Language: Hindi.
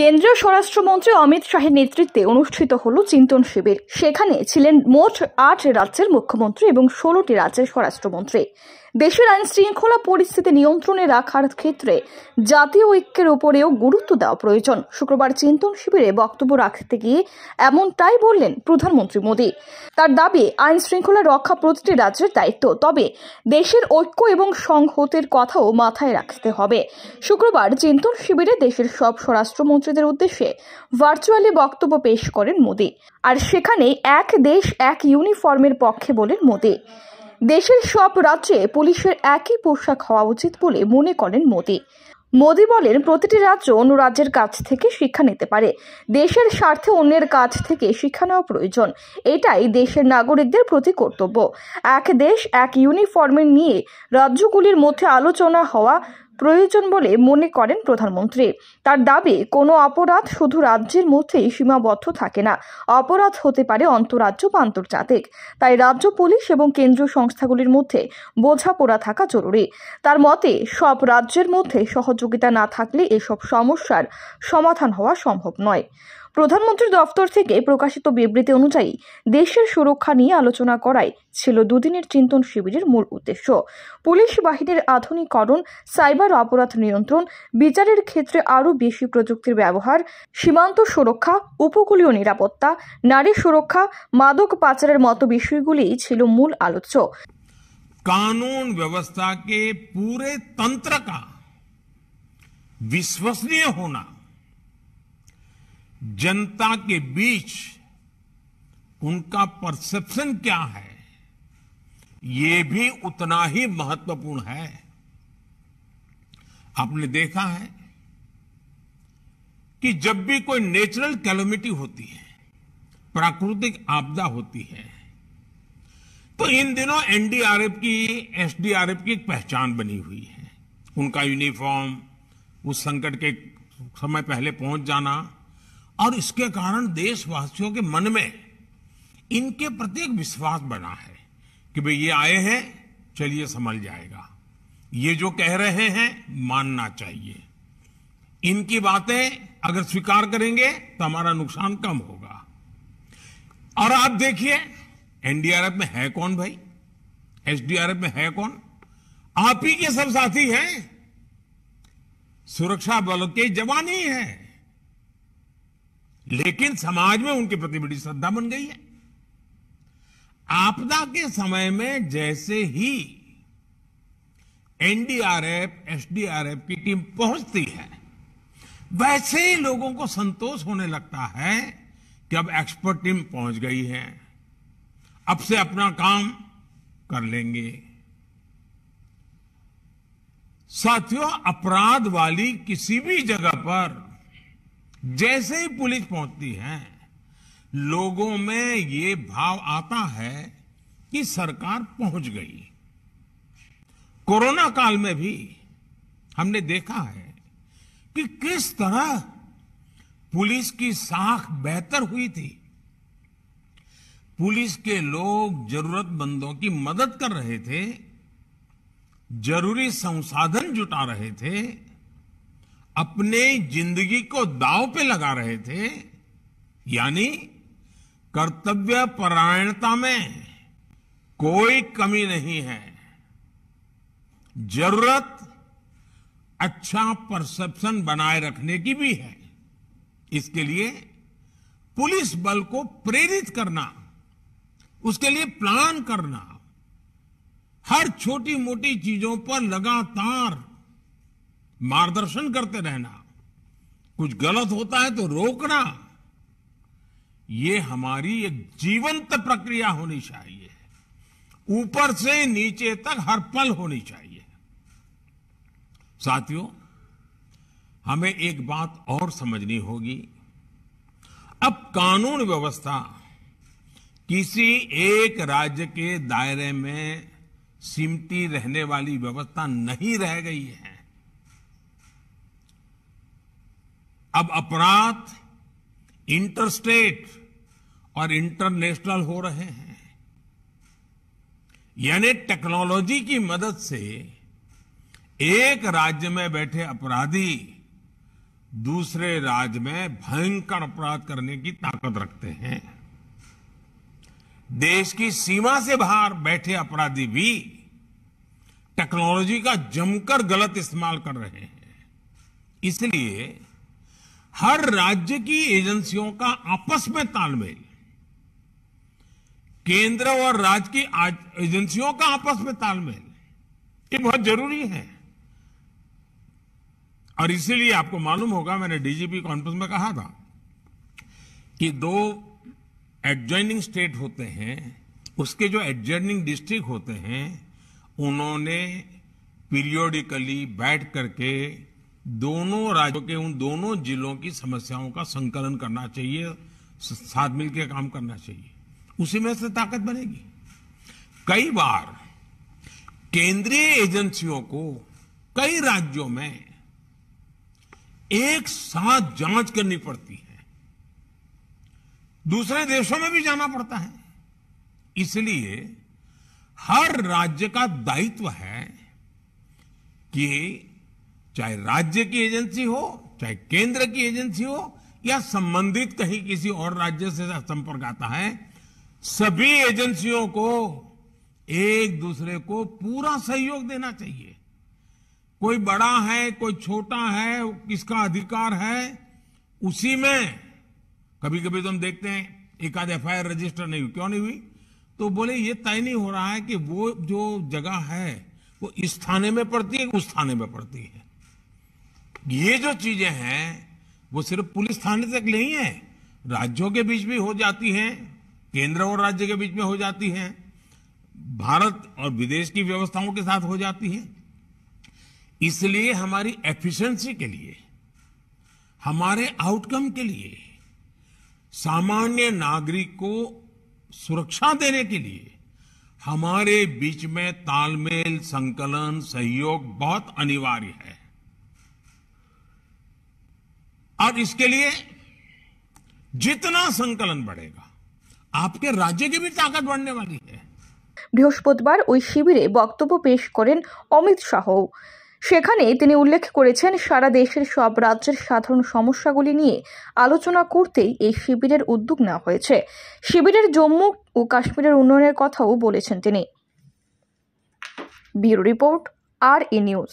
কেন্দ্রীয় স্বরাষ্ট্রমন্ত্রী অমিত শাহের নেতৃত্বে অনুষ্ঠিত হল চিন্তন শিবির সেখানে ছিলেন মোট আট রাজ্যের মুখ্যমন্ত্রী এবং ষোলোটি রাজ্যের স্বরাষ্ট্রমন্ত্রী দেশের আইন শৃঙ্খলা পরিস্থিতি নিয়ন্ত্রণে রাখার ক্ষেত্রে জাতীয় ঐক্যের উপরেও গুরুত্ব দেওয়া প্রয়োজন শুক্রবার চিন্তন শিবিরে বক্তব্য রাখতে গিয়ে এমনটাই বললেন প্রধানমন্ত্রী মোদী তার দাবি আইন শৃঙ্খলা রক্ষা প্রতিটি রাজ্যের দায়িত্ব তবে দেশের ঐক্য এবং সংহতের কথাও মাথায় রাখতে হবে শুক্রবার চিন্তন শিবিরে দেশের সব স্বরাষ্ট্রমন্ত্রী মন্ত্রীদের উদ্দেশ্যে ভার্চুয়ালি বক্তব্য পেশ করেন মোদি আর সেখানে এক দেশ এক ইউনিফর্মের পক্ষে বলেন মোদি দেশের সব রাজ্যে পুলিশের একই পোশাক হওয়া উচিত বলে মনে করেন মোদি মোদি বলেন প্রতিটি রাজ্য অন্য রাজ্যের কাছ থেকে শিক্ষা নিতে পারে দেশের স্বার্থে অন্যের কাছ থেকে শিক্ষা নেওয়া প্রয়োজন এটাই দেশের নাগরিকদের প্রতি কর্তব্য এক দেশ এক ইউনিফর্মের নিয়ে রাজ্যগুলির মধ্যে আলোচনা হওয়া প্রয়োজন বলে মনে করেন প্রধানমন্ত্রী তার দাবি কোনো অপরাধ শুধু রাজ্যের মধ্যেই সীমাবদ্ধ থাকে না অপরাধ হতে পারে অন্তরাজ্য বা আন্তর্জাতিক তাই রাজ্য পুলিশ এবং কেন্দ্রীয় সংস্থাগুলির মধ্যে বোঝাপড়া থাকা জরুরি তার মতে সব রাজ্যের মধ্যে সহযোগিতা না থাকলে এসব সমস্যার সমাধান হওয়া সম্ভব নয় প্রধানমন্ত্রীর দফতর থেকে প্রকাশিত বিবৃতি অনুযায়ী দেশের সুরক্ষা নিয়ে আলোচনা করাই ছিল দুদিনের চিন্তন শিবিরের মূল উদ্দেশ্য পুলিশ বাহিনীর আধুনিকরণ সাইবার অপরাধ নিয়ন্ত্রণ বিচারের ক্ষেত্রে আরও বেশি প্রযুক্তির ব্যবহার সীমান্ত সুরক্ষা উপকূলীয় নিরাপত্তা নারী সুরক্ষা মাদক পাচারের মতো বিষয়গুলি ছিল মূল আলোচ্য कानून व्यवस्था के पूरे तंत्र का विश्वसनीय होना जनता के बीच उनका परसेप्शन क्या है ये भी उतना ही महत्वपूर्ण है आपने देखा है कि जब भी कोई नेचुरल कैलोमिटी होती है प्राकृतिक आपदा होती है तो इन दिनों एनडीआरएफ की एसडीआरएफ की एक पहचान बनी हुई है उनका यूनिफॉर्म उस संकट के समय पहले पहुंच जाना और इसके कारण देशवासियों के मन में इनके प्रति एक विश्वास बना है कि भाई ये आए हैं चलिए संभल जाएगा ये जो कह रहे हैं मानना चाहिए इनकी बातें अगर स्वीकार करेंगे तो हमारा नुकसान कम होगा और आप देखिए एनडीआरएफ में है कौन भाई एसडीआरएफ में है कौन आप ही के सब साथी हैं सुरक्षा बलों के जवान ही हैं लेकिन समाज में उनके प्रति बड़ी श्रद्धा बन गई है आपदा के समय में जैसे ही एनडीआरएफ एसडीआरएफ की टीम पहुंचती है वैसे ही लोगों को संतोष होने लगता है कि अब एक्सपर्ट टीम पहुंच गई है अब से अपना काम कर लेंगे साथियों अपराध वाली किसी भी जगह पर जैसे ही पुलिस पहुंचती है लोगों में ये भाव आता है कि सरकार पहुंच गई कोरोना काल में भी हमने देखा है कि किस तरह पुलिस की साख बेहतर हुई थी पुलिस के लोग जरूरतमंदों की मदद कर रहे थे जरूरी संसाधन जुटा रहे थे अपने जिंदगी को दाव पे लगा रहे थे यानी कर्तव्य परायणता में कोई कमी नहीं है जरूरत अच्छा परसेप्शन बनाए रखने की भी है इसके लिए पुलिस बल को प्रेरित करना उसके लिए प्लान करना हर छोटी मोटी चीजों पर लगातार मार्गदर्शन करते रहना कुछ गलत होता है तो रोकना ये हमारी एक जीवंत प्रक्रिया होनी चाहिए ऊपर से नीचे तक हर पल होनी चाहिए साथियों हमें एक बात और समझनी होगी अब कानून व्यवस्था किसी एक राज्य के दायरे में सिमटी रहने वाली व्यवस्था नहीं रह गई है अब अपराध इंटरस्टेट और इंटरनेशनल हो रहे हैं यानी टेक्नोलॉजी की मदद से एक राज्य में बैठे अपराधी दूसरे राज्य में भयंकर अपराध करने की ताकत रखते हैं देश की सीमा से बाहर बैठे अपराधी भी टेक्नोलॉजी का जमकर गलत इस्तेमाल कर रहे हैं इसलिए हर राज्य की एजेंसियों का आपस में तालमेल केंद्र और राज्य की एजेंसियों का आपस में तालमेल ये बहुत जरूरी है और इसीलिए आपको मालूम होगा मैंने डीजीपी कॉन्फ्रेंस में कहा था कि दो एडजॉइनिंग स्टेट होते हैं उसके जो एडजॉइनिंग डिस्ट्रिक्ट होते हैं उन्होंने पीरियोडिकली बैठ करके दोनों राज्यों के उन दोनों जिलों की समस्याओं का संकलन करना चाहिए साथ मिलकर काम करना चाहिए उसी में से ताकत बनेगी कई बार केंद्रीय एजेंसियों को कई राज्यों में एक साथ जांच करनी पड़ती है दूसरे देशों में भी जाना पड़ता है इसलिए हर राज्य का दायित्व है कि चाहे राज्य की एजेंसी हो चाहे केंद्र की एजेंसी हो या संबंधित कहीं किसी और राज्य से संपर्क आता है सभी एजेंसियों को एक दूसरे को पूरा सहयोग देना चाहिए कोई बड़ा है कोई छोटा है किसका अधिकार है उसी में कभी कभी तो हम देखते हैं एक आध एफ रजिस्टर नहीं हुई क्यों नहीं हुई तो बोले ये तय नहीं हो रहा है कि वो जो जगह है वो इस थाने में पड़ती है उस थाने में पड़ती है ये जो चीजें हैं वो सिर्फ पुलिस थाने तक नहीं है राज्यों के बीच भी हो जाती हैं केंद्र और राज्य के बीच में हो जाती हैं भारत और विदेश की व्यवस्थाओं के साथ हो जाती है इसलिए हमारी एफिशिएंसी के लिए हमारे आउटकम के लिए सामान्य नागरिक को सुरक्षा देने के लिए हमारे बीच में तालमेल संकलन सहयोग बहुत अनिवार्य है और इसके लिए जितना संकलन बढ़ेगा आपके राज्य की भी ताकत बढ़ने वाली है বৃহস্পতিবার ওই শিবিরে বক্তব্য পেশ করেন অমিত শাহ সেখানে তিনি উল্লেখ করেছেন সারা দেশের সব রাজ্যের সাধারণ সমস্যাগুলি নিয়ে আলোচনা করতেই এই শিবিরের উদ্যোগ নেওয়া হয়েছে শিবিরের জম্মু ও কাশ্মীরের উন্নয়নের কথাও বলেছেন তিনি ব্যুরো রিপোর্ট আর ই নিউজ